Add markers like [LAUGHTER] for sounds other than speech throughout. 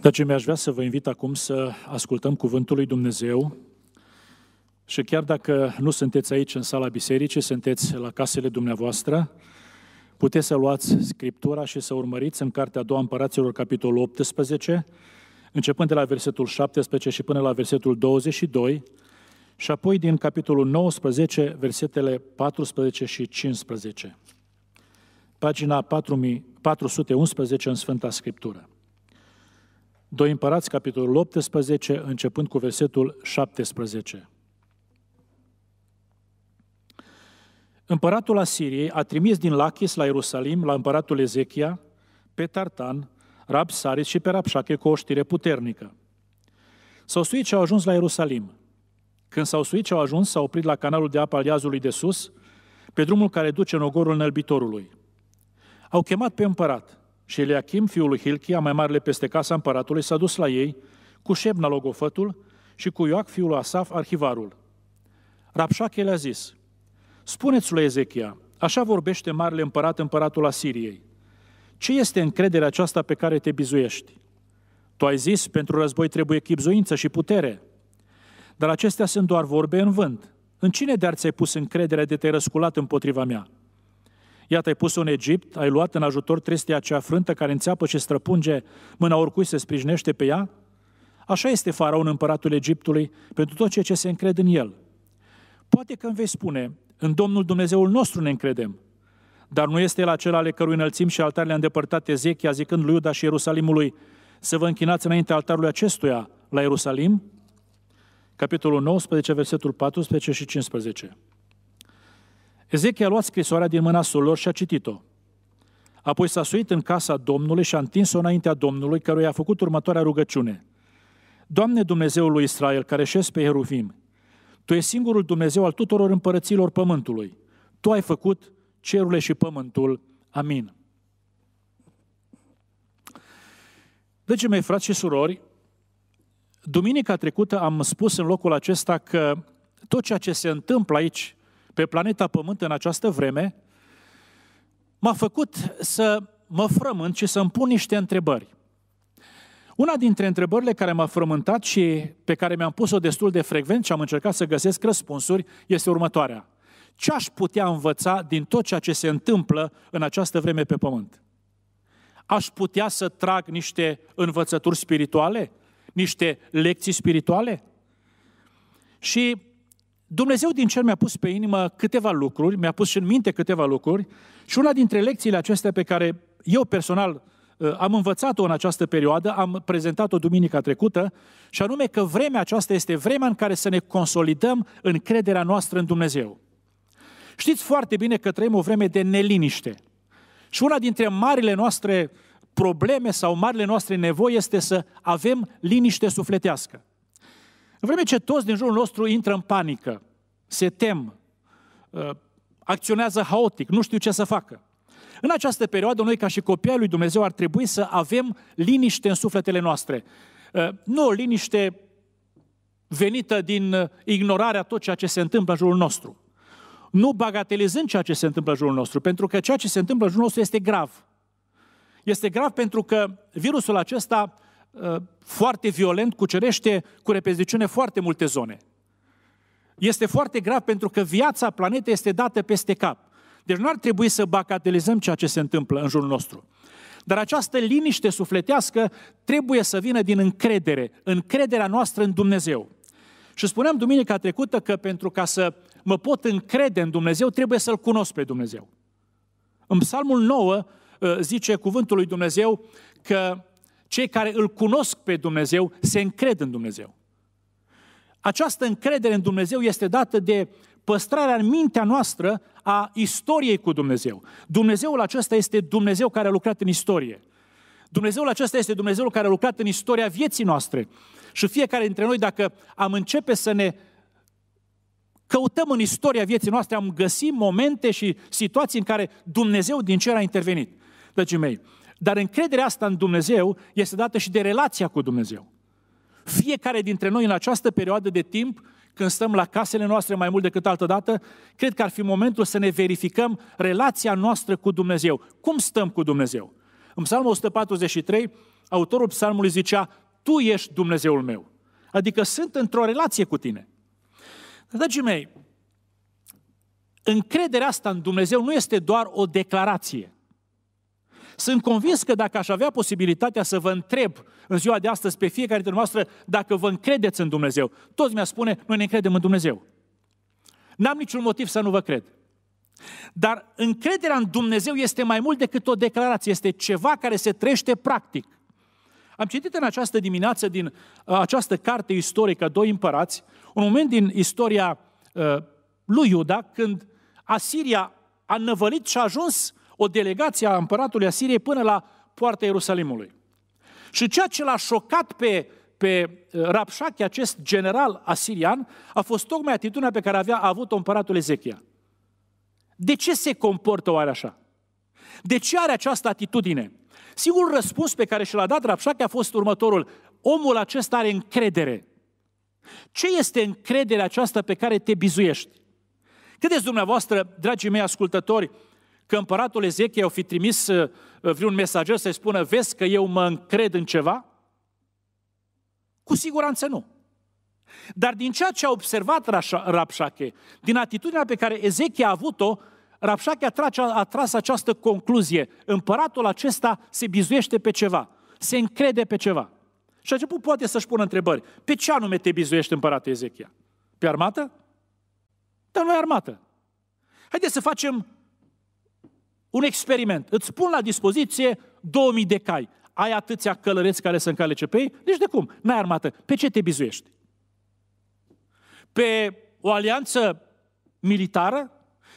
Deci mi-aș vrea să vă invit acum să ascultăm Cuvântul lui Dumnezeu și chiar dacă nu sunteți aici în sala bisericii, sunteți la casele dumneavoastră, puteți să luați Scriptura și să urmăriți în Cartea a doua Împăraților, capitolul 18, începând de la versetul 17 și până la versetul 22, și apoi din capitolul 19, versetele 14 și 15. Pagina 4411 în Sfânta Scriptură. 2 Împărați, capitolul 18, începând cu versetul 17. Împăratul Asiriei a trimis din Lachis la Ierusalim, la împăratul Ezechia, pe Tartan, Saris și pe Rapșache cu o știre puternică. S-au suit și au ajuns la Ierusalim. Când s-au suit și au ajuns, s-au oprit la canalul de apă al Iazului de sus, pe drumul care duce în ogorul nălbitorului. Au chemat pe împărat – și Eliachim, fiul lui Hilchia, mai marele peste casa împăratului, s-a dus la ei, cu Șebna logofătul și cu Ioac, fiul lui Asaf, arhivarul. Rapșache le-a zis, Spuneți lui Ezechia, așa vorbește marele împărat împăratul Asiriei. Ce este încrederea aceasta pe care te bizuiești? Tu ai zis, pentru război trebuie chipzuință și putere. Dar acestea sunt doar vorbe în vânt. În cine de-ar ți-ai pus încrederea de te-ai răsculat împotriva mea?' Iată, ai pus-o în Egipt, ai luat în ajutor trestia cea frântă care înțeapă și străpunge, mâna oricui se sprijinește pe ea? Așa este faraon împăratul Egiptului pentru tot ceea ce se încred în el. Poate că îmi vei spune, în Domnul Dumnezeul nostru ne încredem, dar nu este el acela ale cărui înălțim și altar le-a îndepărtat Ezechia, zicând lui Iuda și Ierusalimului, să vă închinați înainte altarului acestuia la Ierusalim? Capitolul 19, versetul 14 și 15. Ezechia a luat scrisoarea din mâna surorilor și a citit-o. Apoi s-a suit în casa Domnului și a întins-o înaintea Domnului, căruia a făcut următoarea rugăciune. Doamne Dumnezeul lui Israel, care șes pe Heruvim, Tu ești singurul Dumnezeu al tuturor împărăților pământului. Tu ai făcut cerurile și pământul. Amin. Deci, mei frați și surori, duminica trecută am spus în locul acesta că tot ceea ce se întâmplă aici pe planeta Pământ în această vreme, m-a făcut să mă frământ și să-mi pun niște întrebări. Una dintre întrebările care m-a frământat și pe care mi-am pus-o destul de frecvent și am încercat să găsesc răspunsuri este următoarea. Ce aș putea învăța din tot ceea ce se întâmplă în această vreme pe pământ? Aș putea să trag niște învățături spirituale? Niște lecții spirituale? Și Dumnezeu din cer mi-a pus pe inimă câteva lucruri, mi-a pus și în minte câteva lucruri și una dintre lecțiile acestea pe care eu personal uh, am învățat-o în această perioadă, am prezentat-o duminica trecută, și anume că vremea aceasta este vremea în care să ne consolidăm încrederea noastră în Dumnezeu. Știți foarte bine că trăim o vreme de neliniște. Și una dintre marile noastre probleme sau marile noastre nevoi este să avem liniște sufletească. În vreme ce toți din jurul nostru intră în panică, se tem, uh, acționează haotic, nu știu ce să facă. În această perioadă, noi ca și copiii lui Dumnezeu ar trebui să avem liniște în sufletele noastre. Uh, nu o liniște venită din uh, ignorarea tot ceea ce se întâmplă în jurul nostru. Nu bagatelizând ceea ce se întâmplă în jurul nostru, pentru că ceea ce se întâmplă în jurul nostru este grav. Este grav pentru că virusul acesta Uh, foarte violent, cucerește cu repeziciune foarte multe zone. Este foarte grav pentru că viața planetei este dată peste cap. Deci nu ar trebui să bacatelizăm ceea ce se întâmplă în jurul nostru. Dar această liniște sufletească trebuie să vină din încredere, încrederea noastră în Dumnezeu. Și spuneam duminica trecută că pentru ca să mă pot încrede în Dumnezeu, trebuie să-L cunosc pe Dumnezeu. În Psalmul 9 uh, zice cuvântul lui Dumnezeu că cei care îl cunosc pe Dumnezeu se încred în Dumnezeu. Această încredere în Dumnezeu este dată de păstrarea în mintea noastră a istoriei cu Dumnezeu. Dumnezeul acesta este Dumnezeu care a lucrat în istorie. Dumnezeul acesta este Dumnezeul care a lucrat în istoria vieții noastre. Și fiecare dintre noi, dacă am începe să ne căutăm în istoria vieții noastre, am găsit momente și situații în care Dumnezeu din cer a intervenit. Dragii mei, dar încrederea asta în Dumnezeu este dată și de relația cu Dumnezeu. Fiecare dintre noi în această perioadă de timp, când stăm la casele noastre mai mult decât altă dată, cred că ar fi momentul să ne verificăm relația noastră cu Dumnezeu. Cum stăm cu Dumnezeu? În Psalmul 143, autorul psalmului zicea, Tu ești Dumnezeul meu. Adică sunt într-o relație cu tine. Dragii mei, încrederea asta în Dumnezeu nu este doar o declarație. Sunt convins că dacă aș avea posibilitatea să vă întreb în ziua de astăzi pe fiecare dintre noastre dacă vă încredeți în Dumnezeu, toți mi-a spune, noi ne încredem în Dumnezeu. N-am niciun motiv să nu vă cred. Dar încrederea în Dumnezeu este mai mult decât o declarație, este ceva care se trește practic. Am citit în această dimineață din uh, această carte istorică, Doi împărați, un moment din istoria uh, lui Iuda, când Asiria a năvălit și a ajuns o delegație a împăratului Asiriei până la poarta Ierusalimului. Și ceea ce l-a șocat pe, pe uh, Rapșache, acest general asirian, a fost tocmai atitudinea pe care avea avut-o împăratul Ezechia. De ce se comportă oare așa? De ce are această atitudine? Sigur, răspuns pe care și l-a dat Rapșache a fost următorul. Omul acesta are încredere. Ce este încrederea aceasta pe care te bizuiești? Credeți dumneavoastră, dragii mei ascultători, că împăratul Ezechia o fi trimis uh, uh, vreun mesager să-i spună vezi că eu mă încred în ceva? Cu siguranță nu. Dar din ceea ce a observat Rapșache, din atitudinea pe care Ezechia a avut-o, Rapșache a, trace, a tras această concluzie. Împăratul acesta se bizuiește pe ceva, se încrede pe ceva. Și a început poate să-și pună întrebări. Pe ce anume te bizuiești împăratul Ezechia? Pe armată? Dar nu e armată. Haideți să facem un experiment. Îți pun la dispoziție 2000 de cai. Ai atâția călăreți care să încalece pe ei? Deci de cum? N-ai armată. Pe ce te bizuiești? Pe o alianță militară?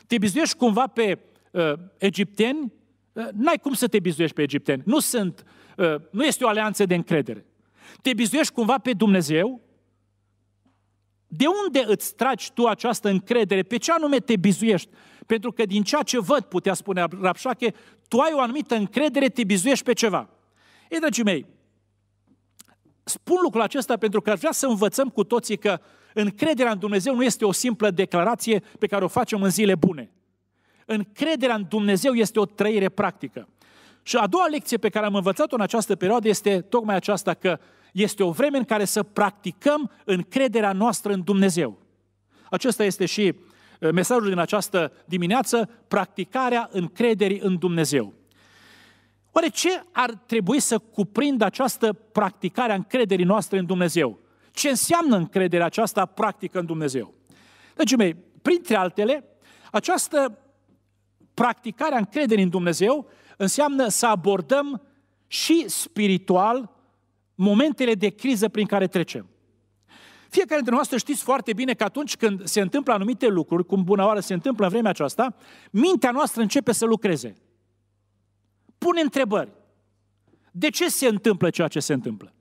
Te bizuiești cumva pe uh, egipteni? Uh, n-ai cum să te bizuiești pe egipteni. Nu sunt, uh, nu este o alianță de încredere. Te bizuiești cumva pe Dumnezeu? De unde îți tragi tu această încredere? Pe ce anume te bizuiești? Pentru că din ceea ce văd, putea spune Rapșache, tu ai o anumită încredere, te bizuiești pe ceva. Ei, dragii mei, spun lucrul acesta pentru că aș vrea să învățăm cu toții că încrederea în Dumnezeu nu este o simplă declarație pe care o facem în zile bune. Încrederea în Dumnezeu este o trăire practică. Și a doua lecție pe care am învățat-o în această perioadă este tocmai aceasta că este o vreme în care să practicăm încrederea noastră în Dumnezeu. Acesta este și uh, mesajul din această dimineață, practicarea încrederii în Dumnezeu. Oare ce ar trebui să cuprindă această practicare a încrederii noastre în Dumnezeu? Ce înseamnă încrederea aceasta practică în Dumnezeu? Dragii mei, printre altele, această practicare a încrederii în Dumnezeu înseamnă să abordăm și spiritual momentele de criză prin care trecem. Fiecare dintre noastre știți foarte bine că atunci când se întâmplă anumite lucruri, cum bună oară se întâmplă în vremea aceasta, mintea noastră începe să lucreze. Pune întrebări. De ce se întâmplă ceea ce se întâmplă?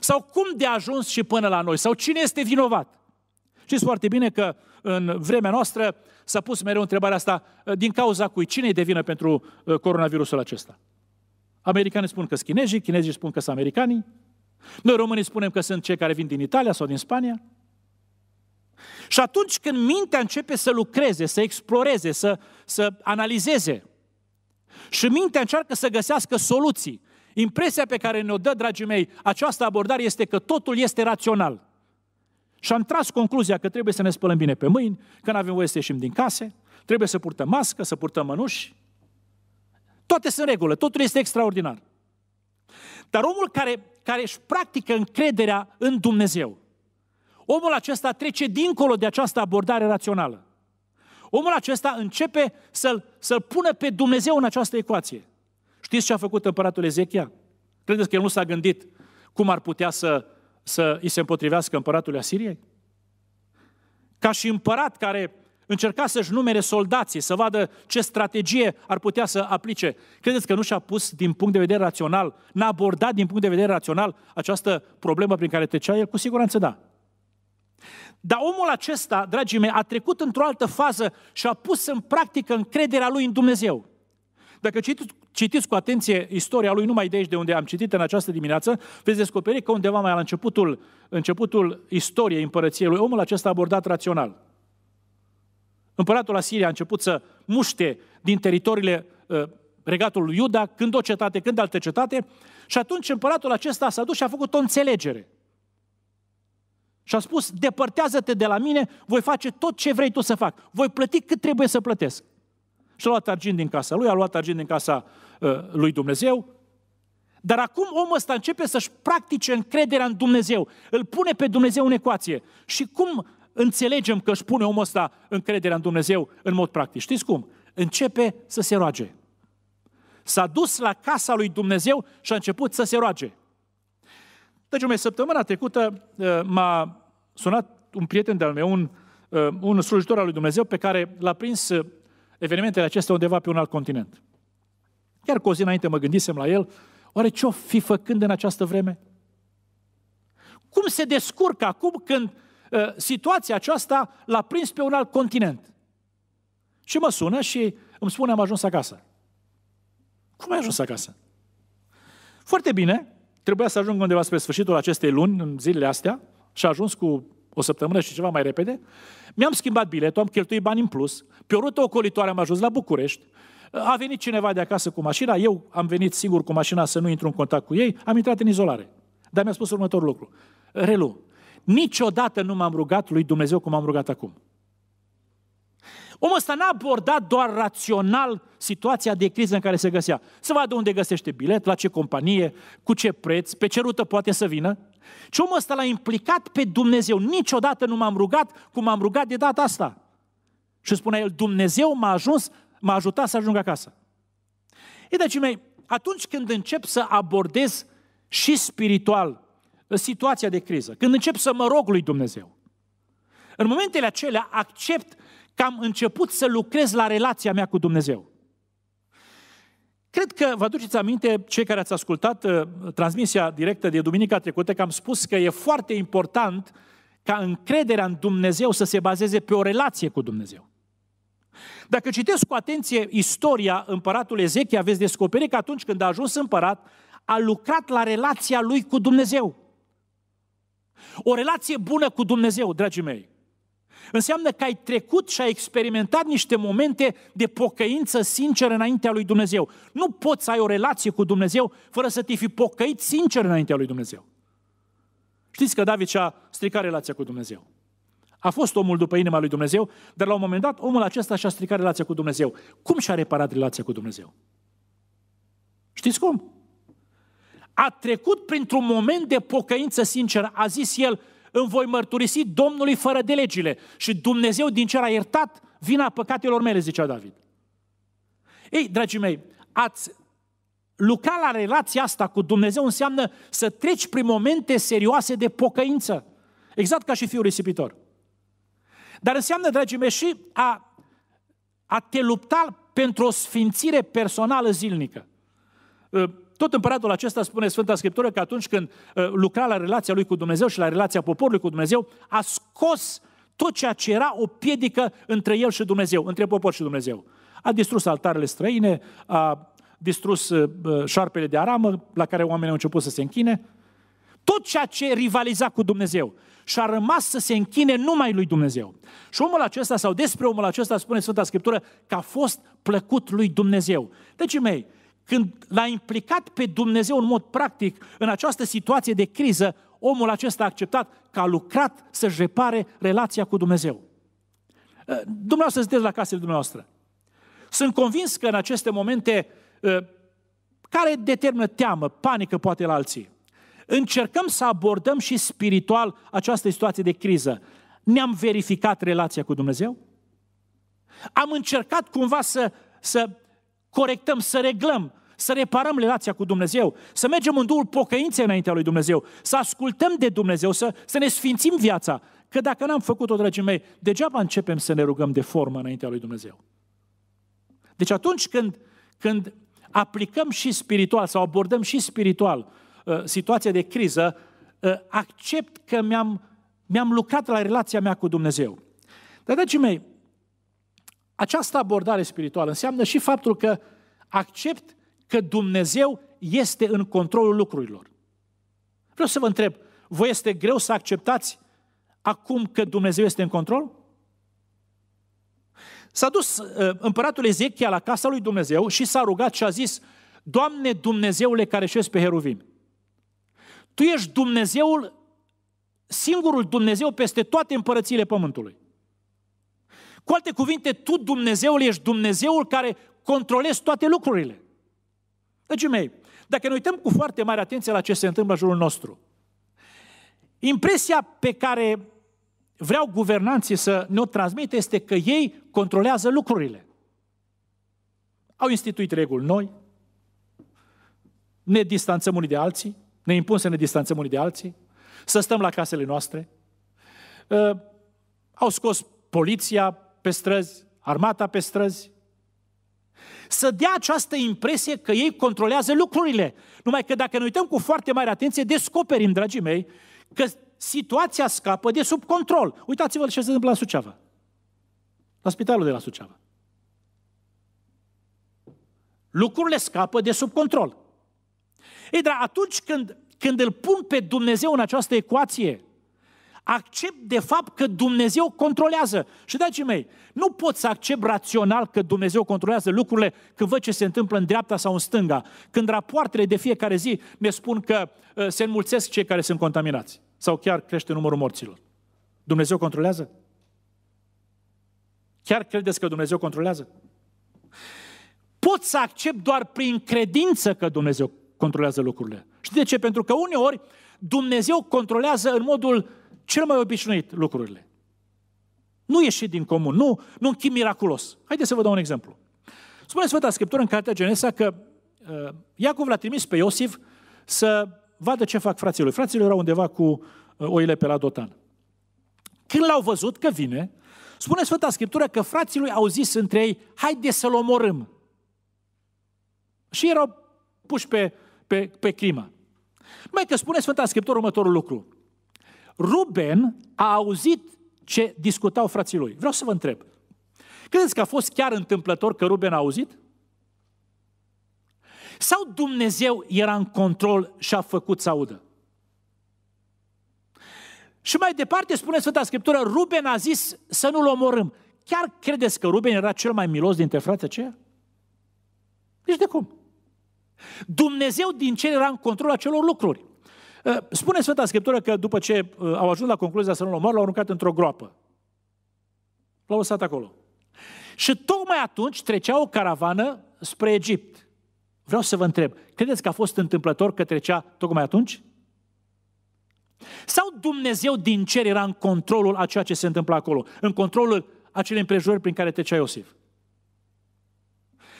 Sau cum de a ajuns și până la noi? Sau cine este vinovat? Știți foarte bine că în vremea noastră s-a pus mereu întrebarea asta din cauza cui? Cine e de vină pentru uh, coronavirusul acesta? Americanii spun că sunt chinezii, chinezii spun că sunt americanii. Noi românii spunem că sunt cei care vin din Italia sau din Spania. Și atunci când mintea începe să lucreze, să exploreze, să, să analizeze și mintea încearcă să găsească soluții, impresia pe care ne-o dă, dragii mei, această abordare este că totul este rațional. Și am tras concluzia că trebuie să ne spălăm bine pe mâini, că nu avem voie să ieșim din case, trebuie să purtăm mască, să purtăm mănuși, toate sunt în regulă, totul este extraordinar. Dar omul care, care își practică încrederea în Dumnezeu, omul acesta trece dincolo de această abordare rațională. Omul acesta începe să-l, să-l pună pe Dumnezeu în această ecuație. Știți ce a făcut împăratul Ezechia? Credeți că el nu s-a gândit cum ar putea să, să îi se împotrivească împăratul Asiriei? Ca și împărat care încerca să-și numere soldații, să vadă ce strategie ar putea să aplice. Credeți că nu și-a pus din punct de vedere rațional, n-a abordat din punct de vedere rațional această problemă prin care trecea el? Cu siguranță da. Dar omul acesta, dragii mei, a trecut într-o altă fază și a pus în practică încrederea lui în Dumnezeu. Dacă citiți, citiți cu atenție istoria lui numai de aici de unde am citit în această dimineață, veți descoperi că undeva mai la începutul, începutul istoriei împărăției lui, omul acesta a abordat rațional. Împăratul Asiria a început să muște din teritoriile ă, regatului Iuda, când o cetate, când alte cetate, și atunci împăratul acesta s-a dus și a făcut o înțelegere. Și a spus, depărtează-te de la mine, voi face tot ce vrei tu să fac, voi plăti cât trebuie să plătesc. Și a luat argint din casa lui, a luat argint din casa ă, lui Dumnezeu, dar acum omul ăsta începe să-și practice încrederea în Dumnezeu, îl pune pe Dumnezeu în ecuație. Și cum înțelegem că își pune omul ăsta încrederea în Dumnezeu în mod practic. Știți cum? Începe să se roage. S-a dus la casa lui Dumnezeu și a început să se roage. Deci, o săptămâna trecută uh, m-a sunat un prieten de-al meu, un, uh, un slujitor al lui Dumnezeu pe care l-a prins uh, evenimentele acestea undeva pe un alt continent. Chiar cu o zi înainte mă gândisem la el, oare ce-o fi făcând în această vreme? Cum se descurcă acum când Eh, situația aceasta l-a prins pe un alt continent. Și mă sună și îmi spune, am ajuns acasă. Cum ai ajuns acasă? Foarte bine, trebuia să ajung undeva spre sfârșitul acestei luni, în zilele astea, și a ajuns cu o săptămână și ceva mai repede. Mi-am schimbat biletul, am cheltuit bani în plus, pe o rută ocolitoare am ajuns la București, a venit cineva de acasă cu mașina, eu am venit singur cu mașina să nu intru în contact cu ei, am intrat în izolare. Dar mi-a spus următorul lucru. Relu, Niciodată nu m-am rugat lui Dumnezeu cum am rugat acum. Omul ăsta n-a abordat doar rațional situația de criză în care se găsea. Să vadă unde găsește bilet, la ce companie, cu ce preț, pe ce rută poate să vină. Și omul ăsta l-a implicat pe Dumnezeu. Niciodată nu m-am rugat cum am rugat de data asta. Și spunea el, Dumnezeu m-a ajuns, m-a ajutat să ajung acasă. E, deci, mei, atunci când încep să abordez și spiritual situația de criză, când încep să mă rog lui Dumnezeu, în momentele acelea accept că am început să lucrez la relația mea cu Dumnezeu. Cred că vă aduceți aminte, cei care ați ascultat uh, transmisia directă de duminica trecută, că am spus că e foarte important ca încrederea în Dumnezeu să se bazeze pe o relație cu Dumnezeu. Dacă citesc cu atenție istoria împăratului Ezechia, veți descoperi că atunci când a ajuns împărat, a lucrat la relația lui cu Dumnezeu. O relație bună cu Dumnezeu, dragii mei, înseamnă că ai trecut și ai experimentat niște momente de pocăință sinceră înaintea lui Dumnezeu. Nu poți să ai o relație cu Dumnezeu fără să te fi pocăit sincer înaintea lui Dumnezeu. Știți că David și-a stricat relația cu Dumnezeu. A fost omul după inima lui Dumnezeu, dar la un moment dat omul acesta și-a stricat relația cu Dumnezeu. Cum și-a reparat relația cu Dumnezeu? Știți cum? a trecut printr-un moment de pocăință sinceră. A zis el, îmi voi mărturisi Domnului fără de legile și Dumnezeu din cer a iertat vina păcatelor mele, zicea David. Ei, dragii mei, ați lucra la relația asta cu Dumnezeu înseamnă să treci prin momente serioase de pocăință. Exact ca și fiul risipitor. Dar înseamnă, dragii mei, și a, a te lupta pentru o sfințire personală zilnică. Ă, tot împăratul acesta spune Sfânta Scriptură că atunci când uh, lucra la relația lui cu Dumnezeu și la relația poporului cu Dumnezeu, a scos tot ceea ce era o piedică între el și Dumnezeu, între popor și Dumnezeu. A distrus altarele străine, a distrus uh, uh, șarpele de aramă la care oamenii au început să se închine, tot ceea ce rivaliza cu Dumnezeu și a rămas să se închine numai lui Dumnezeu. Și omul acesta, sau despre omul acesta, spune Sfânta Scriptură că a fost plăcut lui Dumnezeu. Deci, mei, când l-a implicat pe Dumnezeu în mod practic în această situație de criză, omul acesta a acceptat că a lucrat să-și repare relația cu Dumnezeu. Eh, dumneavoastră sunteți la casele dumneavoastră. Sunt convins că în aceste momente eh, care determină teamă, panică poate la alții, încercăm să abordăm și spiritual această situație de criză. Ne-am verificat relația cu Dumnezeu? Am încercat cumva să, să corectăm, să reglăm să reparăm relația cu Dumnezeu, să mergem în duhul pocăinței înaintea lui Dumnezeu, să ascultăm de Dumnezeu, să, să ne sfințim viața. Că dacă n-am făcut-o, dragii mei, degeaba începem să ne rugăm de formă înaintea lui Dumnezeu. Deci atunci când, când aplicăm și spiritual sau abordăm și spiritual uh, situația de criză, uh, accept că mi-am, mi-am lucrat la relația mea cu Dumnezeu. Dar, dragii mei, această abordare spirituală înseamnă și faptul că accept că Dumnezeu este în controlul lucrurilor. Vreau să vă întreb, voi este greu să acceptați acum că Dumnezeu este în control? S-a dus uh, împăratul Ezechia la casa lui Dumnezeu și s-a rugat și a zis, Doamne Dumnezeule care șezi pe heruvim, Tu ești Dumnezeul, singurul Dumnezeu peste toate împărățiile pământului. Cu alte cuvinte, Tu, Dumnezeul, ești Dumnezeul care controlezi toate lucrurile. Dragii mei, dacă ne uităm cu foarte mare atenție la ce se întâmplă în jurul nostru, impresia pe care vreau guvernanții să ne-o transmită este că ei controlează lucrurile. Au instituit reguli noi, ne distanțăm unii de alții, ne impun să ne distanțăm unii de alții, să stăm la casele noastre. Uh, au scos poliția pe străzi, armata pe străzi, să dea această impresie că ei controlează lucrurile. Numai că dacă ne uităm cu foarte mare atenție, descoperim, dragii mei, că situația scapă de sub control. Uitați-vă ce se întâmplă la Suceava. La spitalul de la Suceava. Lucrurile scapă de sub control. Ei, dar atunci când, când îl pun pe Dumnezeu în această ecuație, accept de fapt că Dumnezeu controlează. Și dragii mei, nu pot să accept rațional că Dumnezeu controlează lucrurile când văd ce se întâmplă în dreapta sau în stânga, când rapoartele de fiecare zi ne spun că uh, se înmulțesc cei care sunt contaminați sau chiar crește numărul morților. Dumnezeu controlează? Chiar credeți că Dumnezeu controlează? Pot să accept doar prin credință că Dumnezeu controlează lucrurile. Și de ce? Pentru că uneori Dumnezeu controlează în modul cel mai obișnuit lucrurile. Nu ieși din comun, nu, nu un chip miraculos. Haideți să vă dau un exemplu. Spune Sfânta Scriptură în Cartea Genesa că uh, Iacov l-a trimis pe Iosif să vadă ce fac frații lui. Frații lui erau undeva cu uh, oile pe la Dotan. Când l-au văzut că vine, spune Sfânta Scriptură că frații lui au zis între ei, haide să-l omorâm. Și erau puși pe, pe, pe crimă. Mai că spune Sfânta Scriptură următorul lucru. Ruben a auzit ce discutau frații lui. Vreau să vă întreb. Credeți că a fost chiar întâmplător că Ruben a auzit? Sau Dumnezeu era în control și a făcut să audă? Și mai departe spune Sfânta Scriptură, Ruben a zis să nu-l omorâm. Chiar credeți că Ruben era cel mai milos dintre frații aceia? Deci de cum? Dumnezeu din cer era în control acelor lucruri. Eh, spune Sfânta Scriptură că după ce eh, au ajuns la concluzia să nu-l omor, l-au aruncat într-o groapă. L-au lăsat acolo. Și tocmai atunci trecea o caravană spre Egipt. Vreau să vă întreb, credeți că a fost întâmplător că trecea tocmai atunci? Sau Dumnezeu din cer era în controlul a ceea ce se întâmpla acolo, în controlul acelei împrejurări prin care trecea Iosif?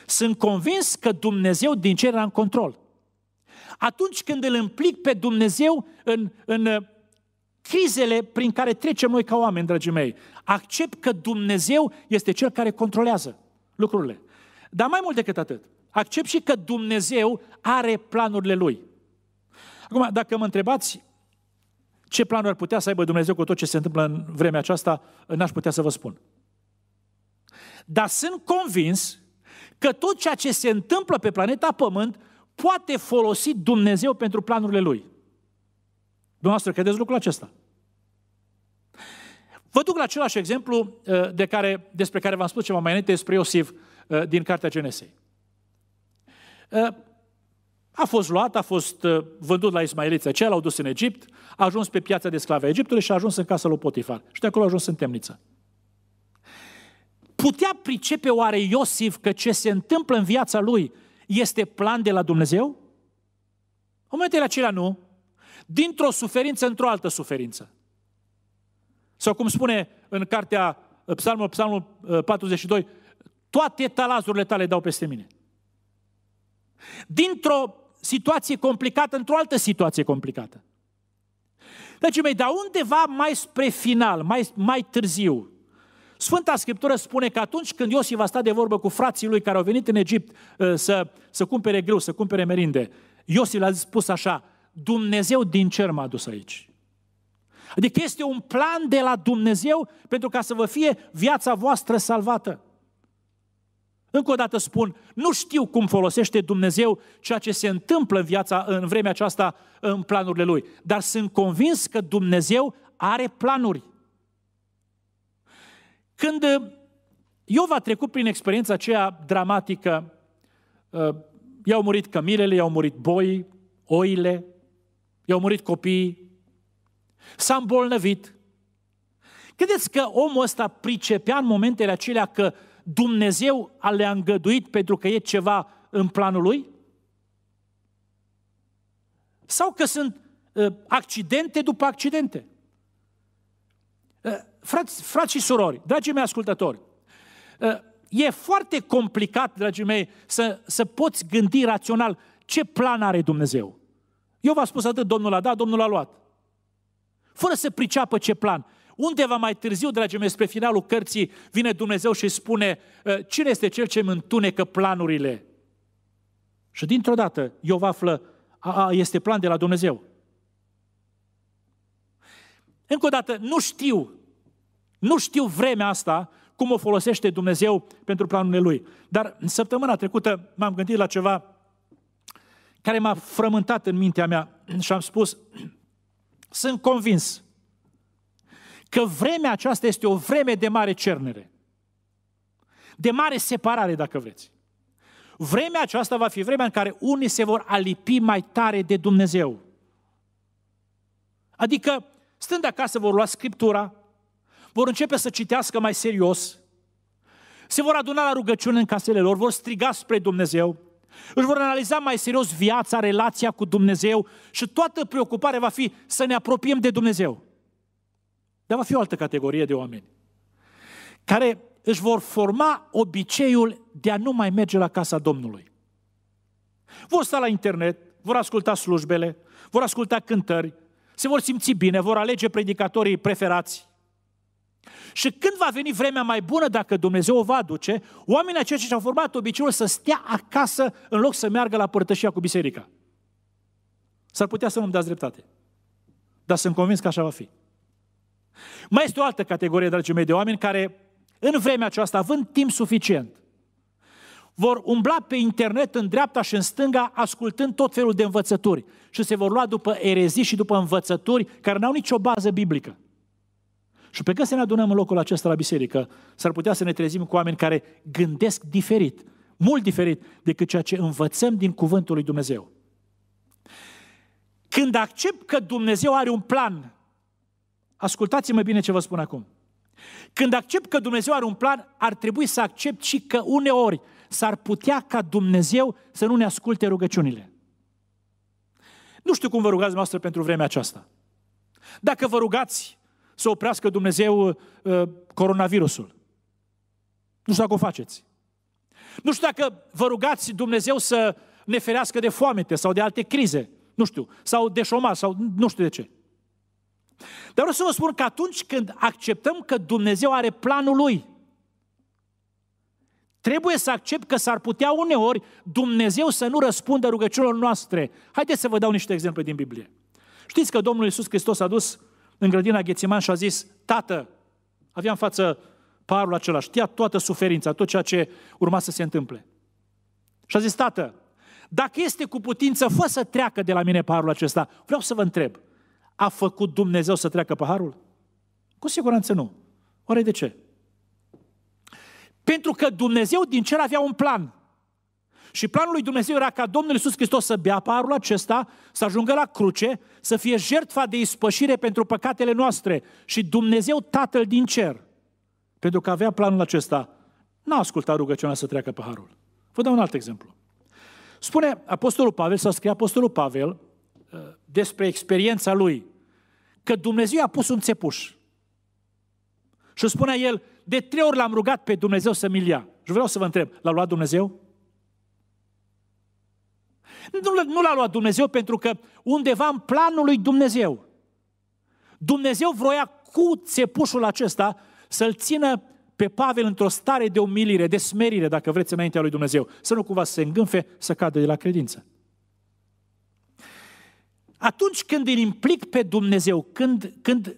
Sunt convins că Dumnezeu din cer era în control. Atunci când îl implic pe Dumnezeu în, în uh, crizele prin care trecem noi ca oameni, dragii mei, accept că Dumnezeu este Cel care controlează lucrurile. Dar mai mult decât atât, accept și că Dumnezeu are planurile Lui. Acum, dacă mă întrebați ce planuri ar putea să aibă Dumnezeu cu tot ce se întâmplă în vremea aceasta, uh, n-aș putea să vă spun. Dar sunt convins că tot ceea ce se întâmplă pe planeta Pământ poate folosi Dumnezeu pentru planurile Lui. Dumneavoastră, credeți lucrul acesta? Vă duc la același exemplu uh, de care, despre care v-am spus ceva mai înainte, despre Iosif uh, din Cartea Genesei. Uh, a fost luat, a fost vândut la ismaeliți aceia, l-au dus în Egipt, a ajuns pe piața de sclave a Egiptului și a ajuns în casa lui Potifar. Și de acolo a ajuns în temniță. Putea pricepe oare Iosif că ce se întâmplă în viața lui este plan de la Dumnezeu? În momentele acelea nu. Dintr-o suferință într-o altă suferință. Sau cum spune în cartea uh, Psalmul, Psalmul 42, uh, toate talazurile tale dau peste mine. Dintr-o situație complicată într-o altă situație complicată. Deci mei, dar undeva mai spre final, mai, mai târziu, Sfânta Scriptură spune că atunci când Iosif a stat de vorbă cu frații lui care au venit în Egipt ă, să, să cumpere greu, să cumpere merinde, Iosif l a spus așa, Dumnezeu din cer m-a dus aici. Adică este un plan de la Dumnezeu pentru ca să vă fie viața voastră salvată. Încă o dată spun, nu știu cum folosește Dumnezeu ceea ce se întâmplă în viața în vremea aceasta în planurile lui, dar sunt convins că Dumnezeu are planuri. Când uh, Iov a trecut prin experiența aceea dramatică, uh, i-au murit cămilele, i-au murit boii, oile, i-au murit copiii, s-a îmbolnăvit. Credeți că omul ăsta pricepea în momentele acelea că Dumnezeu a le-a îngăduit pentru că e ceva în planul lui? Sau că sunt uh, accidente după accidente? Eh, frați, frați și surori, dragii mei ascultători, eh, e foarte complicat, dragii mei, să, să poți gândi rațional ce plan are Dumnezeu. Eu v-am spus atât, Domnul a dat, Domnul a luat. Fără să priceapă ce plan. Undeva mai târziu, dragii mei, spre finalul cărții, vine Dumnezeu și spune, eh, cine este cel ce mă întunecă planurile? Și dintr-o dată, Iov află, a, a, este plan de la Dumnezeu. Încă o dată, nu știu, nu știu vremea asta cum o folosește Dumnezeu pentru planurile Lui. Dar în săptămâna trecută m-am gândit la ceva care m-a frământat în mintea mea și am spus, [CLEARS THROAT] sunt convins că vremea aceasta este o vreme de mare cernere, de mare separare, dacă vreți. Vremea aceasta va fi vremea în care unii se vor alipi mai tare de Dumnezeu. Adică Stând acasă vor lua Scriptura, vor începe să citească mai serios, se vor aduna la rugăciune în casele lor, vor striga spre Dumnezeu, își vor analiza mai serios viața, relația cu Dumnezeu și toată preocuparea va fi să ne apropiem de Dumnezeu. Dar va fi o altă categorie de oameni care își vor forma obiceiul de a nu mai merge la casa Domnului. Vor sta la internet, vor asculta slujbele, vor asculta cântări, se vor simți bine, vor alege predicatorii preferați. Și când va veni vremea mai bună, dacă Dumnezeu o va aduce, oamenii aceștia și-au format obiceiul să stea acasă în loc să meargă la părtășia cu biserica. S-ar putea să nu-mi dați dreptate. Dar sunt convins că așa va fi. Mai este o altă categorie, dragii mei, de oameni care, în vremea aceasta, având timp suficient, vor umbla pe internet în dreapta și în stânga, ascultând tot felul de învățături și se vor lua după erezii și după învățături care n-au nicio bază biblică. Și pe când să ne adunăm în locul acesta la biserică, s-ar putea să ne trezim cu oameni care gândesc diferit, mult diferit decât ceea ce învățăm din cuvântul lui Dumnezeu. Când accept că Dumnezeu are un plan, ascultați-mă bine ce vă spun acum. Când accept că Dumnezeu are un plan, ar trebui să accept și că uneori s-ar putea ca Dumnezeu să nu ne asculte rugăciunile. Nu știu cum vă rugați noastră pentru vremea aceasta. Dacă vă rugați să oprească Dumnezeu uh, coronavirusul, nu știu dacă o faceți. Nu știu dacă vă rugați Dumnezeu să ne ferească de foamete sau de alte crize, nu știu, sau de șomaj, sau nu știu de ce. Dar vreau să vă spun că atunci când acceptăm că Dumnezeu are planul Lui, Trebuie să accept că s-ar putea uneori Dumnezeu să nu răspundă rugăciunilor noastre. Haideți să vă dau niște exemple din Biblie. Știți că Domnul Iisus Hristos a dus în grădina Ghețiman și a zis, Tată, aveam față parul acela, știa toată suferința, tot ceea ce urma să se întâmple. Și a zis, Tată, dacă este cu putință, fă să treacă de la mine parul acesta. Vreau să vă întreb, a făcut Dumnezeu să treacă paharul? Cu siguranță nu. Oare de ce? Pentru că Dumnezeu din cer avea un plan. Și planul lui Dumnezeu era ca Domnul Iisus Hristos să bea parul acesta, să ajungă la cruce, să fie jertfa de ispășire pentru păcatele noastre. Și Dumnezeu Tatăl din cer, pentru că avea planul acesta, n-a ascultat rugăciunea să treacă paharul. Vă dau un alt exemplu. Spune Apostolul Pavel, sau scrie Apostolul Pavel, uh, despre experiența lui, că Dumnezeu a pus un țepuș. Și spunea el, de trei ori l-am rugat pe Dumnezeu să mi-l ia. Și vreau să vă întreb, l-a luat Dumnezeu? Nu, nu l-a luat Dumnezeu pentru că undeva în planul lui Dumnezeu, Dumnezeu vroia cu țepușul acesta să-l țină pe Pavel într-o stare de umilire, de smerire, dacă vreți, înaintea lui Dumnezeu. Să nu cumva să se îngânfe, să cadă de la credință. Atunci când îl implic pe Dumnezeu, când, când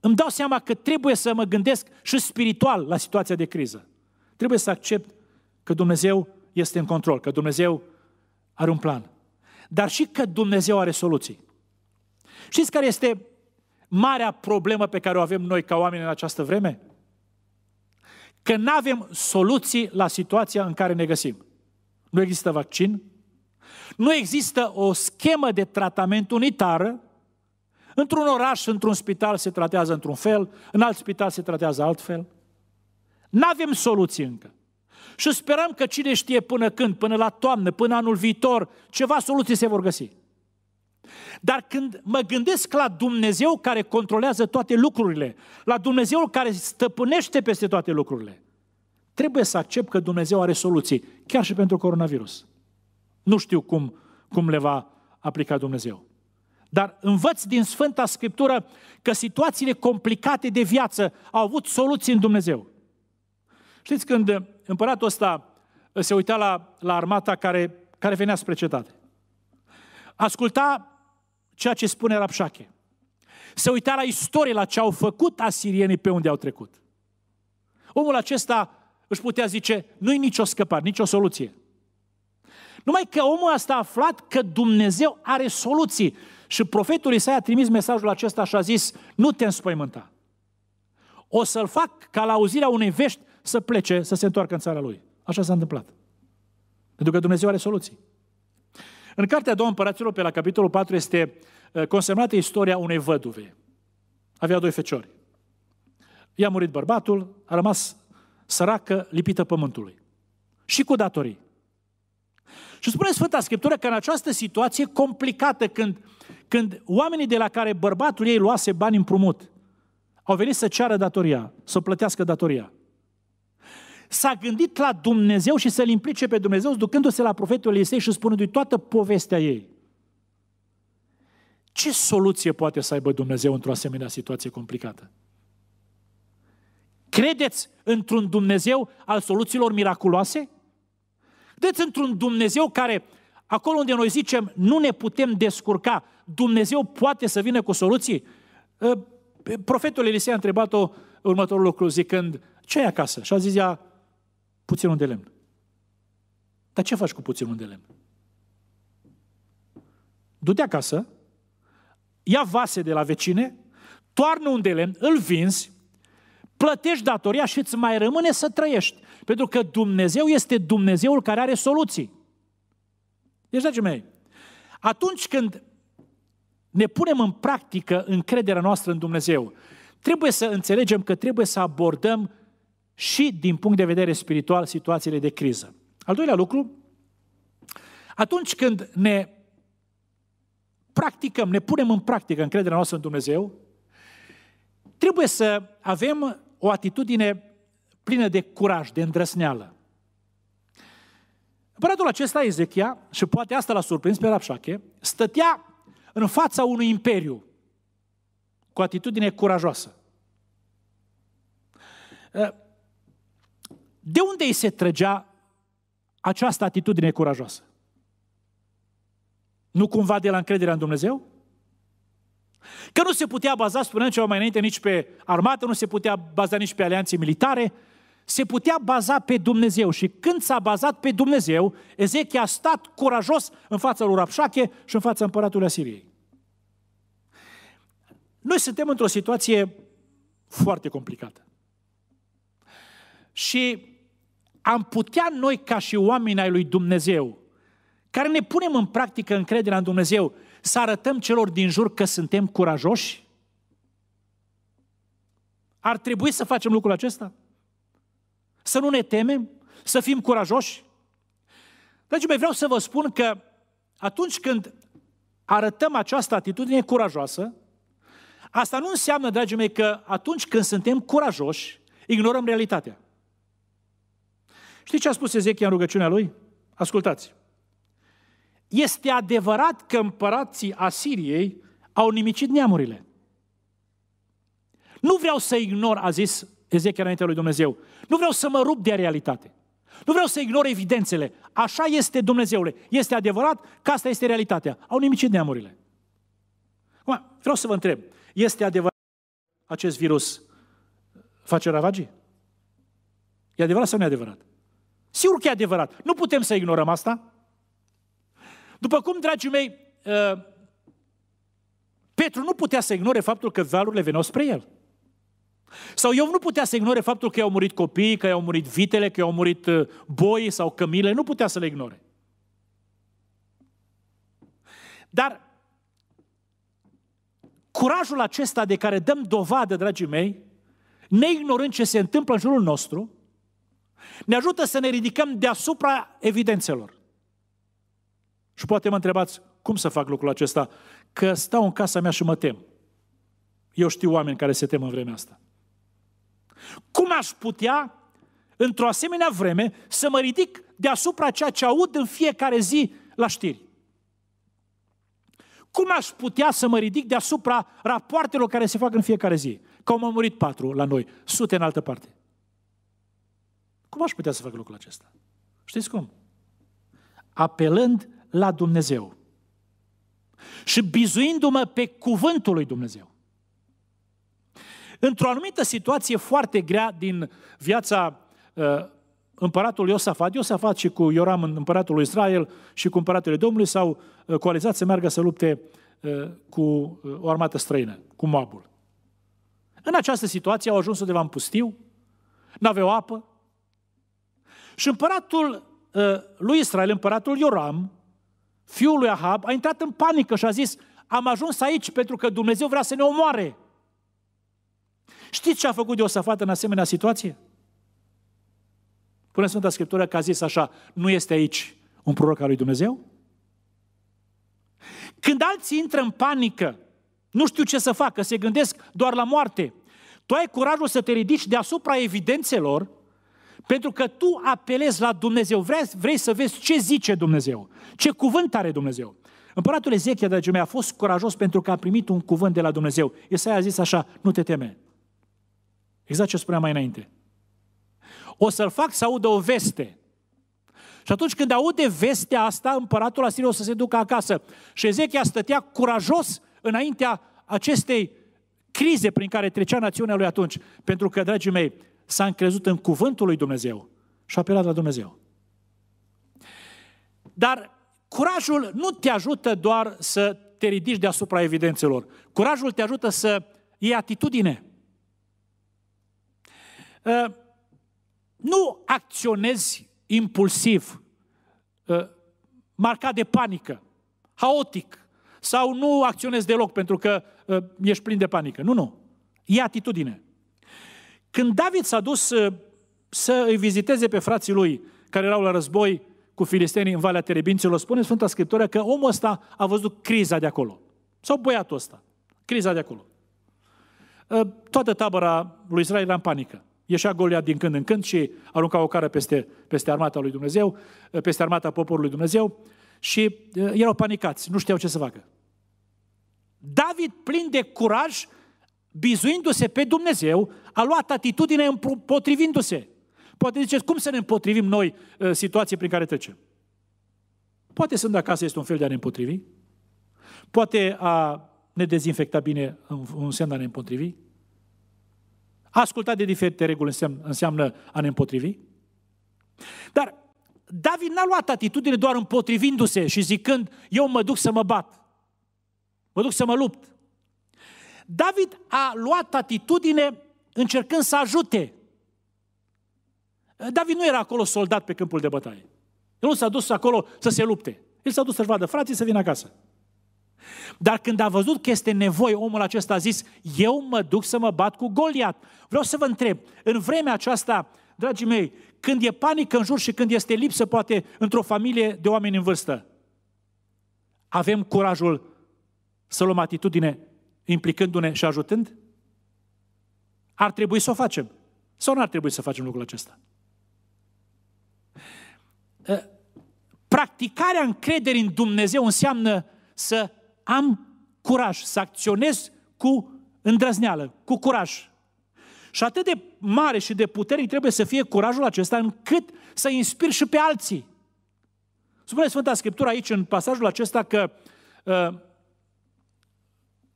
îmi dau seama că trebuie să mă gândesc și spiritual la situația de criză. Trebuie să accept că Dumnezeu este în control, că Dumnezeu are un plan. Dar și că Dumnezeu are soluții. Știți care este marea problemă pe care o avem noi ca oameni în această vreme? Că nu avem soluții la situația în care ne găsim. Nu există vaccin, nu există o schemă de tratament unitară Într-un oraș, într-un spital se tratează într-un fel, în alt spital se tratează altfel. Nu avem soluții încă. Și sperăm că cine știe până când, până la toamnă, până anul viitor, ceva soluții se vor găsi. Dar când mă gândesc la Dumnezeu care controlează toate lucrurile, la Dumnezeu care stăpânește peste toate lucrurile, trebuie să accept că Dumnezeu are soluții, chiar și pentru coronavirus. Nu știu cum, cum le va aplica Dumnezeu. Dar învăț din Sfânta Scriptură că situațiile complicate de viață au avut soluții în Dumnezeu. Știți când împăratul ăsta uh, se uita la, la armata care, care venea spre cetate. Asculta ceea ce spune Rapșache. Se uita la istorie, la ce au făcut asirienii pe unde au trecut. Omul acesta își putea zice, nu-i nicio scăpare, nicio soluție. Numai că omul ăsta a aflat că Dumnezeu are soluții și profetul Isaia a trimis mesajul acesta și a zis, nu te înspăimânta. O să-l fac ca la auzirea unei vești să plece, să se întoarcă în țara lui. Așa s-a întâmplat. Pentru că Dumnezeu are soluții. În cartea Două Împăraților, pe la capitolul 4, este uh, consemnată istoria unei văduve. Avea doi feciori. I-a murit bărbatul, a rămas săracă, lipită pământului. Și cu datorii. Și spune Sfânta Scriptură că în această situație complicată, când când oamenii de la care bărbatul ei luase bani împrumut, au venit să ceară datoria, să plătească datoria. S-a gândit la Dumnezeu și să-L implice pe Dumnezeu, ducându-se la profetul Elisei și spunându-i toată povestea ei. Ce soluție poate să aibă Dumnezeu într-o asemenea situație complicată? Credeți într-un Dumnezeu al soluțiilor miraculoase? Credeți într-un Dumnezeu care, acolo unde noi zicem, nu ne putem descurca, Dumnezeu poate să vină cu soluții? Ă, profetul Elisei a întrebat-o următorul lucru, zicând, ce ai acasă? Și a zis ea, Puțin de lemn. Dar ce faci cu puțin de lemn? Du-te acasă, ia vase de la vecine, toarnă un de lemn, îl vinzi, plătești datoria și îți mai rămâne să trăiești. Pentru că Dumnezeu este Dumnezeul care are soluții. Deci, dragii mei, atunci când ne punem în practică încrederea noastră în Dumnezeu, trebuie să înțelegem că trebuie să abordăm și din punct de vedere spiritual situațiile de criză. Al doilea lucru, atunci când ne practicăm, ne punem în practică încrederea noastră în Dumnezeu, trebuie să avem o atitudine plină de curaj, de îndrăsneală. Împăratul acesta, Ezechia, și poate asta l-a surprins pe Rapșache, stătea în fața unui imperiu cu atitudine curajoasă. Ă, de unde îi se trăgea această atitudine curajoasă? Nu cumva de la încrederea în Dumnezeu? Că nu se putea baza, spuneam ceva mai înainte, nici pe armată, nu se putea baza nici pe alianțe militare, se putea baza pe Dumnezeu și când s-a bazat pe Dumnezeu, Ezechia a stat curajos în fața lui Rapșache și în fața împăratului Asiriei. Noi suntem într-o situație foarte complicată. Și am putea noi ca și oameni ai lui Dumnezeu, care ne punem în practică încrederea în Dumnezeu, să arătăm celor din jur că suntem curajoși? Ar trebui să facem lucrul acesta? Să nu ne temem, să fim curajoși. Dragii mei, vreau să vă spun că atunci când arătăm această atitudine curajoasă, asta nu înseamnă, dragii mei, că atunci când suntem curajoși, ignorăm realitatea. Știți ce a spus Ezechia în rugăciunea lui? Ascultați. Este adevărat că împărații Asiriei au nimicit neamurile. Nu vreau să ignor, a zis Ezechia înaintea lui Dumnezeu. Nu vreau să mă rup de realitate. Nu vreau să ignor evidențele. Așa este Dumnezeule. Este adevărat că asta este realitatea. Au nimicit neamurile. Acum, vreau să vă întreb. Este adevărat că acest virus face ravagii? E adevărat sau nu e adevărat? Sigur că e adevărat. Nu putem să ignorăm asta. După cum, dragii mei, uh, Petru nu putea să ignore faptul că valurile veneau spre el. Sau eu nu putea să ignore faptul că i-au murit copiii, că i-au murit vitele, că i-au murit uh, boii sau cămile, nu putea să le ignore. Dar curajul acesta de care dăm dovadă, dragii mei, neignorând ce se întâmplă în jurul nostru, ne ajută să ne ridicăm deasupra evidențelor. Și poate mă întrebați, cum să fac lucrul acesta? Că stau în casa mea și mă tem. Eu știu oameni care se tem în vremea asta. Cum aș putea, într-o asemenea vreme, să mă ridic deasupra ceea ce aud în fiecare zi la știri? Cum aș putea să mă ridic deasupra rapoartelor care se fac în fiecare zi? Că au murit patru la noi, sute în altă parte. Cum aș putea să fac lucrul acesta? Știți cum? Apelând la Dumnezeu și bizuindu-mă pe cuvântul lui Dumnezeu într-o anumită situație foarte grea din viața uh, împăratului Iosafat. Iosafat și cu Ioram, împăratul lui Israel și cu împăratul Domnului s-au uh, coalizat să meargă să lupte uh, cu uh, o armată străină, cu Moabul. În această situație au ajuns undeva în pustiu, n-aveau apă și împăratul lui Israel, împăratul Ioram, fiul lui Ahab, a intrat în panică și a zis am ajuns aici pentru că Dumnezeu vrea să ne omoare. Știți ce a făcut Iosafat în asemenea situație? Până Sfânta Scriptură că a zis așa, nu este aici un proroc al lui Dumnezeu? Când alții intră în panică, nu știu ce să facă, se gândesc doar la moarte, tu ai curajul să te ridici deasupra evidențelor pentru că tu apelezi la Dumnezeu, vrei, vrei să vezi ce zice Dumnezeu, ce cuvânt are Dumnezeu. Împăratul Ezechia, dragii mei, a fost curajos pentru că a primit un cuvânt de la Dumnezeu. Isaia a zis așa, nu te teme, Exact ce spuneam mai înainte. O să-l fac să audă o veste. Și atunci când aude vestea asta, împăratul Asiriei o să se ducă acasă. Și Ezechia stătea curajos înaintea acestei crize prin care trecea națiunea lui atunci. Pentru că, dragii mei, s-a încrezut în cuvântul lui Dumnezeu și a apelat la Dumnezeu. Dar curajul nu te ajută doar să te ridici deasupra evidențelor. Curajul te ajută să iei atitudine. Ă, nu acționezi impulsiv, ă, marcat de panică, haotic, sau nu acționezi deloc pentru că ă, ești plin de panică. Nu, nu. E atitudine. Când David s-a dus să îi viziteze pe frații lui care erau la război cu filistenii în Valea Terebinților, spune Sfânta Scriptură că omul ăsta a văzut criza de acolo. Sau băiatul ăsta. Criza de acolo. Toată tabăra lui Israel era în panică. Ieșea Goliat din când în când și arunca o cară peste, peste armata lui Dumnezeu, peste armata poporului Dumnezeu și uh, erau panicați, nu știau ce să facă. David, plin de curaj, bizuindu-se pe Dumnezeu, a luat atitudine împotrivindu-se. Poate ziceți, cum să ne împotrivim noi uh, situații prin care trecem? Poate sunt acasă este un fel de a ne împotrivi, poate a ne dezinfecta bine un semn de a ne împotrivi, a ascultat de diferite reguli înseamnă, înseamnă a ne împotrivi. Dar David n-a luat atitudine doar împotrivindu-se și zicând, eu mă duc să mă bat, mă duc să mă lupt. David a luat atitudine încercând să ajute. David nu era acolo soldat pe câmpul de bătaie. El nu s-a dus acolo să se lupte. El s-a dus să-și vadă frații să vină acasă. Dar când a văzut că este nevoie, omul acesta a zis, eu mă duc să mă bat cu Goliat. Vreau să vă întreb, în vremea aceasta, dragii mei, când e panică în jur și când este lipsă, poate, într-o familie de oameni în vârstă, avem curajul să luăm atitudine implicându-ne și ajutând? Ar trebui să o facem. Sau nu ar trebui să facem lucrul acesta? Ă, practicarea încrederii în Dumnezeu înseamnă să am curaj să acționez cu îndrăzneală, cu curaj. Și atât de mare și de puternic trebuie să fie curajul acesta încât să inspir și pe alții. Spune Sfânta Scriptură aici, în pasajul acesta, că uh,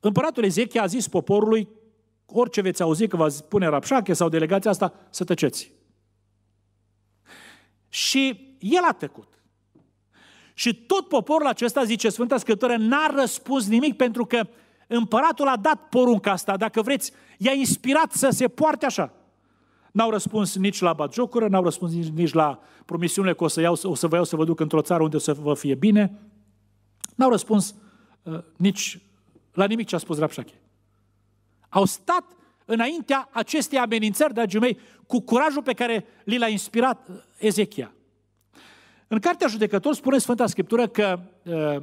împăratul Ezechia a zis poporului, orice veți auzi că vă spune Rapșache sau delegația asta, să tăceți. Și el a tăcut. Și tot poporul acesta, zice Sfânta Scriptură, n-a răspuns nimic pentru că împăratul a dat porunca asta, dacă vreți, i-a inspirat să se poarte așa. N-au răspuns nici la bagiocură, n-au răspuns nici, nici la promisiunile că o să, iau, o să vă iau să vă duc într-o țară unde o să vă fie bine. N-au răspuns uh, nici la nimic ce a spus Rapșache. Au stat înaintea acestei amenințări, dragii mei, cu curajul pe care li l-a inspirat uh, Ezechia. În Cartea Judecător spune Sfânta Scriptură că uh,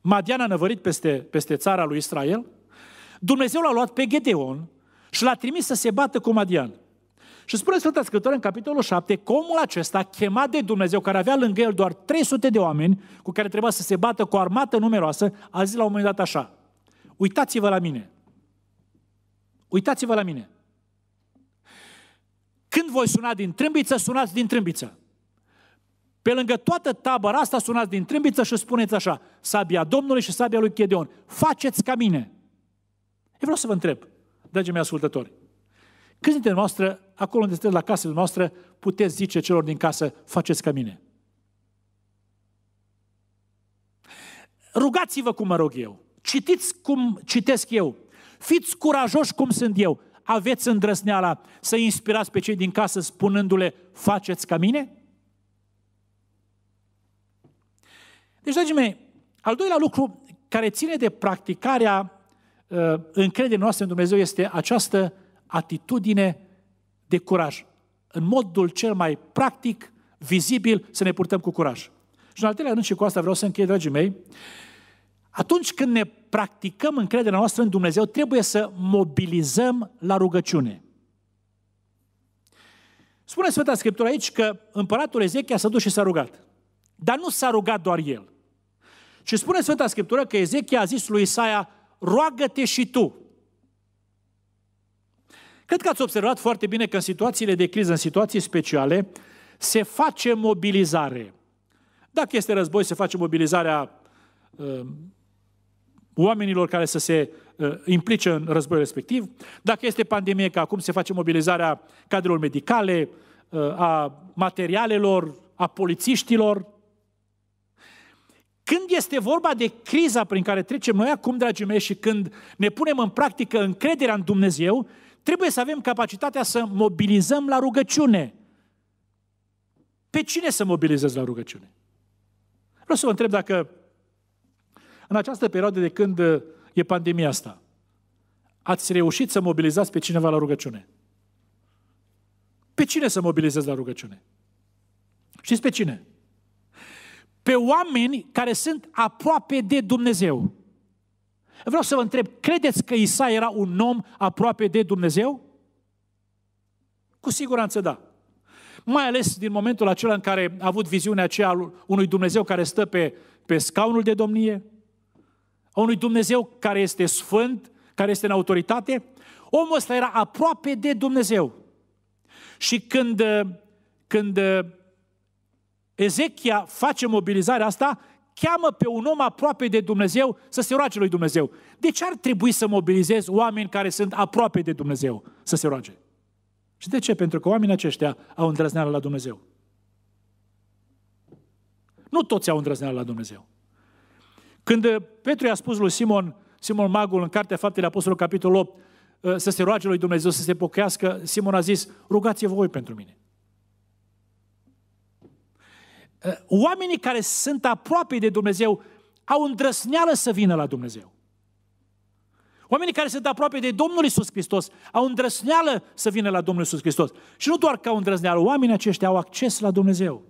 Madian a năvărit peste, peste țara lui Israel, Dumnezeu l-a luat pe Gedeon și l-a trimis să se bată cu Madian. Și spune Sfânta Scriptură în capitolul 7 că omul acesta, chemat de Dumnezeu, care avea lângă el doar 300 de oameni cu care trebuia să se bată cu o armată numeroasă, a zis la un moment dat așa, uitați-vă la mine, uitați-vă la mine. Când voi suna din trâmbiță, sunați din trâmbiță. Pe lângă toată tabăra asta sunați din trâmbiță și spuneți așa, sabia Domnului și sabia lui Chedeon, faceți ca mine. Eu vreau să vă întreb, dragii mei ascultători, câți dintre noastre, acolo unde sunteți la casă noastră, puteți zice celor din casă, faceți ca mine? Rugați-vă cum mă rog eu, citiți cum citesc eu, fiți curajoși cum sunt eu, aveți îndrăsneala să inspirați pe cei din casă spunându-le, faceți ca mine? Deci, dragii mei, al doilea lucru care ține de practicarea uh, încrederii noastre în Dumnezeu este această atitudine de curaj. În modul cel mai practic, vizibil, să ne purtăm cu curaj. Și în al treilea rând, și cu asta vreau să închei, dragii mei, atunci când ne practicăm încrederea noastră în Dumnezeu, trebuie să mobilizăm la rugăciune. Spune Sfânta Scriptură aici că împăratul Ezechia s-a dus și s-a rugat. Dar nu s-a rugat doar el. Și spune Sfânta Scriptură că Ezechia a zis lui Isaia, roagă-te și tu. Cred că ați observat foarte bine că în situațiile de criză, în situații speciale, se face mobilizare. Dacă este război, se face mobilizarea uh, oamenilor care să se uh, implice în războiul respectiv. Dacă este pandemie, ca acum, se face mobilizarea cadrelor medicale, uh, a materialelor, a polițiștilor. Când este vorba de criza prin care trecem noi acum, dragii mei, și când ne punem în practică încrederea în Dumnezeu, trebuie să avem capacitatea să mobilizăm la rugăciune. Pe cine să mobilizez la rugăciune? Vreau să vă întreb dacă în această perioadă de când uh, e pandemia asta, ați reușit să mobilizați pe cineva la rugăciune? Pe cine să mobilizez la rugăciune? Știți pe cine? pe oameni care sunt aproape de Dumnezeu. Vreau să vă întreb, credeți că Isa era un om aproape de Dumnezeu? Cu siguranță da. Mai ales din momentul acela în care a avut viziunea aceea unui Dumnezeu care stă pe, pe scaunul de domnie, a unui Dumnezeu care este sfânt, care este în autoritate, omul ăsta era aproape de Dumnezeu. Și când, când Ezechia face mobilizarea asta, cheamă pe un om aproape de Dumnezeu să se roage lui Dumnezeu. De ce ar trebui să mobilizezi oameni care sunt aproape de Dumnezeu să se roage? Și de ce? Pentru că oamenii aceștia au îndrăzneală la Dumnezeu. Nu toți au îndrăzneală la Dumnezeu. Când uh, Petru i-a spus lui Simon, Simon Magul, în Cartea Faptele Apostolului, capitolul 8, uh, să se roage lui Dumnezeu, să se pochească, Simon a zis, rugați-vă voi pentru mine. Uh, oamenii care sunt aproape de Dumnezeu au îndrăsneală să vină la Dumnezeu. Oamenii care sunt aproape de Domnul Isus Hristos au îndrăsneală să vină la Domnul Isus Hristos. Și nu doar că au îndrăsneală, oamenii aceștia au acces la Dumnezeu.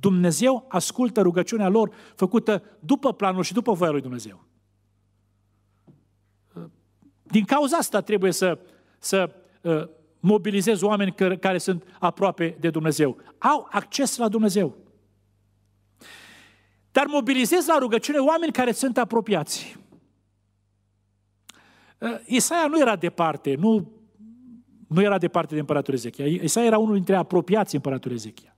Dumnezeu ascultă rugăciunea lor făcută după planul și după voia lui Dumnezeu. Uh, din cauza asta trebuie să, să uh, mobilizez oameni care, care sunt aproape de Dumnezeu. Au acces la Dumnezeu. Dar mobilizez la rugăciune oameni care sunt apropiați. Ă, Isaia nu era departe, nu, nu era departe de împăratul Ezechia. Isaia era unul dintre apropiații împăratul Ezechia.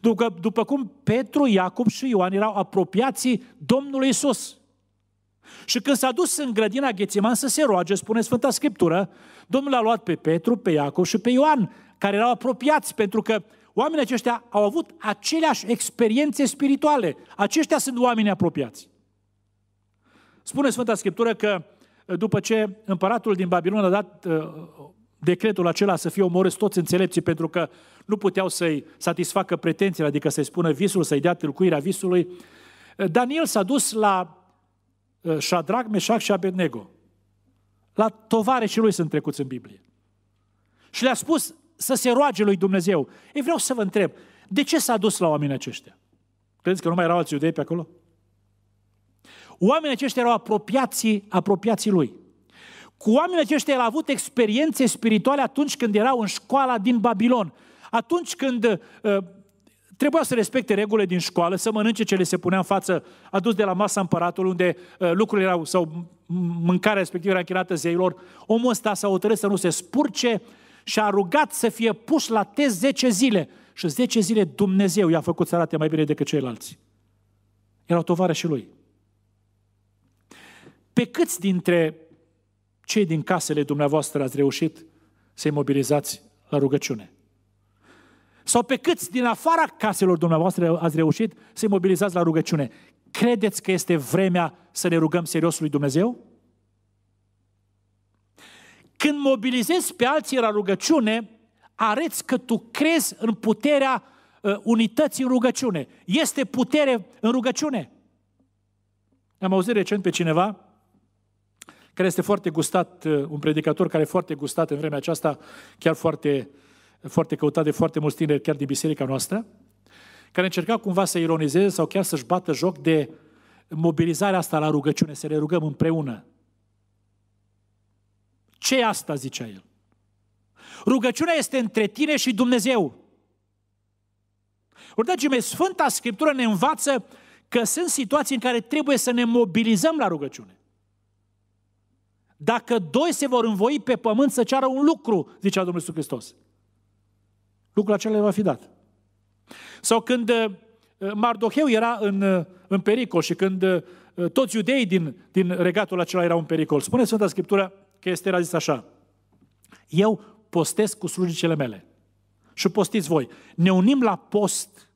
După, după cum Petru, Iacob și Ioan erau apropiații Domnului Isus. Și când s-a dus în grădina Ghețiman să se roage, spune Sfânta Scriptură, Domnul a luat pe Petru, pe Iacob și pe Ioan, care erau apropiați, pentru că Oamenii aceștia au avut aceleași experiențe spirituale. Aceștia sunt oameni apropiați. Spune Sfânta Scriptură că eh, după ce împăratul din Babilon a dat eh, decretul acela să fie omorâți toți înțelepții pentru că nu puteau să-i satisfacă pretențiile, adică să-i spună visul, să-i dea tâlcuirea visului, eh, Daniel s-a dus la Shadrach, Meșac și Abednego. La și lui sunt trecuți în Biblie. Și le-a spus să se roage lui Dumnezeu. Ei vreau să vă întreb, de ce s-a dus la oamenii aceștia? Credeți că nu mai erau alți iudei pe acolo? Oamenii aceștia erau apropiații, apropiații lui. Cu oamenii aceștia el a avut experiențe spirituale atunci când erau în școala din Babilon. Atunci când uh, trebuia să respecte regulile din școală, să mănânce ce le se punea în față, adus de la masa împăratului, unde uh, lucrurile erau, sau mâncarea respectivă era închinată zeilor, omul ăsta s-a hotărât să nu se spurce, și a rugat să fie pus la test 10 zile. Și 10 zile Dumnezeu i-a făcut să arate mai bine decât ceilalți. Erau tovară și lui. Pe câți dintre cei din casele dumneavoastră ați reușit să-i mobilizați la rugăciune? Sau pe câți din afara caselor dumneavoastră ați reușit să-i mobilizați la rugăciune? Credeți că este vremea să ne rugăm serios lui Dumnezeu? Când mobilizezi pe alții la rugăciune, areți că tu crezi în puterea uh, unității în rugăciune. Este putere în rugăciune. Am auzit recent pe cineva care este foarte gustat, uh, un predicator care e foarte gustat în vremea aceasta, chiar foarte, foarte căutat de foarte mulți tineri, chiar din biserica noastră, care încerca cumva să ironizeze sau chiar să-și bată joc de mobilizarea asta la rugăciune, să le rugăm împreună ce asta, zicea el. Rugăciunea este între tine și Dumnezeu. Ori, mei, Sfânta Scriptură ne învață că sunt situații în care trebuie să ne mobilizăm la rugăciune. Dacă doi se vor învoi pe pământ să ceară un lucru, zicea Domnul Iisus Hristos. Lucrul acela va fi dat. Sau când uh, Mardoheu era în, uh, în pericol și când uh, toți iudeii din, din regatul acela erau în pericol. Spune Sfânta Scriptură că Ester a zis așa, eu postez cu slujicele mele și postiți voi. Ne unim la post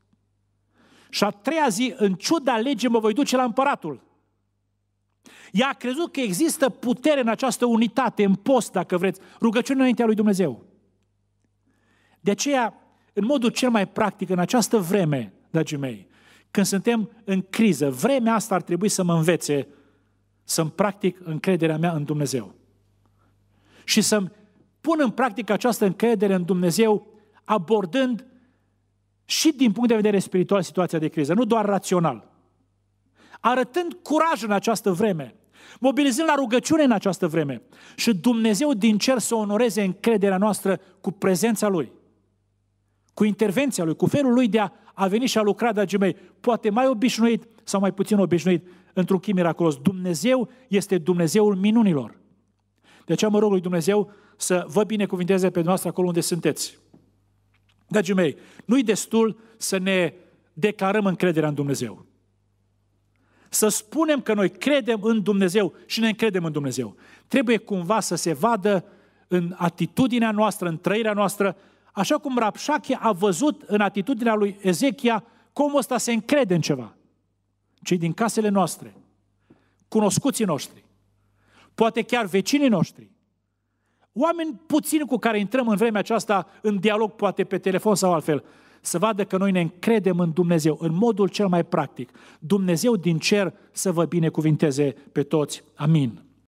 și a treia zi, în ciuda legii, mă voi duce la împăratul. Ea a crezut că există putere în această unitate, în post, dacă vreți, rugăciune înaintea lui Dumnezeu. De aceea, în modul cel mai practic, în această vreme, dragii mei, când suntem în criză, vremea asta ar trebui să mă învețe să-mi practic încrederea mea în Dumnezeu și să-mi pun în practică această încredere în Dumnezeu, abordând și din punct de vedere spiritual situația de criză, nu doar rațional. Arătând curaj în această vreme, mobilizând la rugăciune în această vreme și Dumnezeu din cer să onoreze încrederea noastră cu prezența Lui, cu intervenția Lui, cu felul Lui de a, a veni și a lucra, dragii mei, poate mai obișnuit sau mai puțin obișnuit, într-un chip miraculos. Dumnezeu este Dumnezeul minunilor. De aceea mă rog lui Dumnezeu să vă binecuvinteze pe dumneavoastră acolo unde sunteți. Dragii mei, nu-i destul să ne declarăm încrederea în Dumnezeu. Să spunem că noi credem în Dumnezeu și ne încredem în Dumnezeu. Trebuie cumva să se vadă în atitudinea noastră, în trăirea noastră, așa cum Rapșache a văzut în atitudinea lui Ezechia cum ăsta se încrede în ceva. Cei din casele noastre, cunoscuții noștri, poate chiar vecinii noștri, oameni puțini cu care intrăm în vremea aceasta în dialog, poate pe telefon sau altfel, să vadă că noi ne încredem în Dumnezeu, în modul cel mai practic. Dumnezeu din cer să vă binecuvinteze pe toți. Amin.